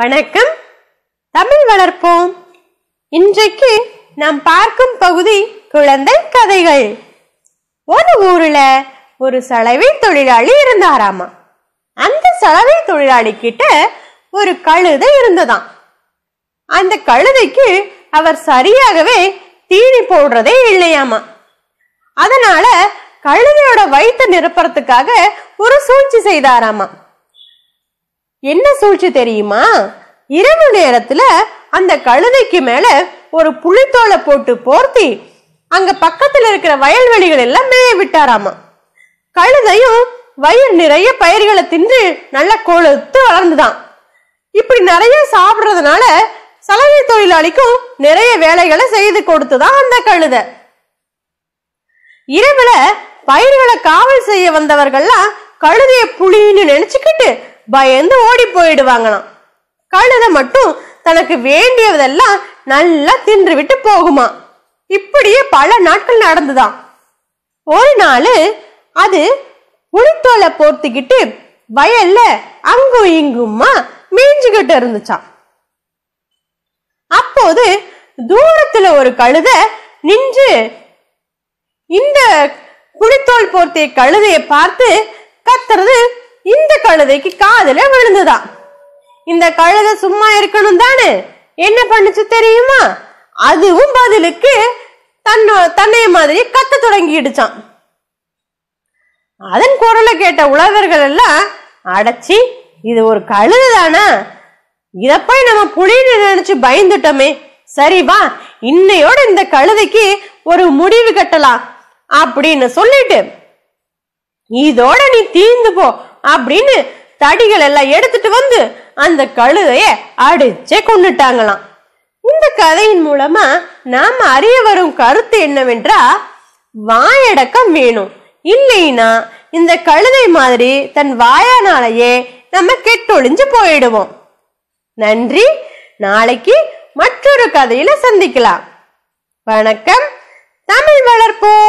வணக்கம் தமிழ் வளர்ப்போம் இன்றைக்கு நாம் பார்க்கும் பகுதி குழந்தை கதைகள் ஒரு ஊர்ல ஒரு சலவை தொழிலாளி இருந்தாராமா அந்த சலவை தொழிலாளி கிட்ட ஒரு கழுதை இருந்ததாம் அந்த கழுதைக்கு அவர் சரியாகவே தீனி போடுறதே இல்லையாமா அதனால கழுதையோட வயிற்று நிரப்புறதுக்காக ஒரு சூழ்ச்சி செய்தாராமா என்ன சூழ்ச்சி தெரியுமா இரவு நேரத்துல அந்த கழுதைக்கு மேல ஒரு புளித்தோலை போட்டு போர்த்தி அங்க பக்கத்துல இருக்கிற வயல்வெளிகள் எல்லாம் மேய விட்டாராமா கழுதையும் வயிறு நிறைய பயிர்களை தின்று நல்லா கொழுத்து வளர்ந்துதான் இப்படி நிறைய சாப்பிடுறதுனால சலவை தொழிலாளிக்கும் நிறைய வேலைகளை செய்து கொடுத்துதான் அந்த கழுதை இரவுல பயிர்களை காவல் செய்ய வந்தவர்கள்லாம் கழுதைய புலின்னு நினைச்சுக்கிட்டு பயந்து ஓடி போயிடுவாங்களாம் கழுதை மட்டும் தனக்கு வேண்டியதெல்லாம் நல்லா தின்று விட்டு போகுமா இப்படியே பல நாட்கள் நடந்துதான் ஒரு நாள் அது உளித்தோலை போர்த்திக்கிட்டு வயல்ல அங்கும் இங்குமா மேய்ஞ்சுக்கிட்டு இருந்துச்சான் அப்போது தூரத்துல ஒரு கழுத நின்று இந்த குளித்தோல் போர்த்திய கழுதையை பார்த்து கத்துறது இந்த கழுதைக்கு காதல விழுந்ததா இந்த கழுதை சும்மா இருக்கணும் தானே என்ன பண்ணுச்சு தெரியுமா அதுவும் பதிலுக்கு தன்னோ தன்னைய மாதிரி கத்த தொடங்கிடுச்சான் அதன் குரலை கேட்ட உழவர்கள் எல்லாம் அடைச்சி இது ஒரு கழுது தானா இத போய் நம்ம புலின்னு நினைச்சு பயந்துட்டோமே சரி வா இன்னையோட இந்த கழுதைக்கு ஒரு முடிவு கட்டலாம் அப்படின்னு சொல்லிட்டு இதோட நீ தீந்து போ அப்படின்னு தடிகள் எல்லாம் எடுத்துட்டு வந்து அந்த கழுதைய அடிச்சே கொண்டுட்டாங்களாம் இந்த கதையின் மூலமா நாம அறிய வரும் கருத்து என்னவென்றா வாயடக்கம் வேணும் இல்லைன்னா இந்த கழுதை மாதிரி தன் வாயானாலேயே நம்ம கெட்டொழிஞ்சு போயிடுவோம் நன்றி நாளைக்கு மற்றொரு கதையில சந்திக்கலாம் வணக்கம் தமிழ் வளர்ப்போம்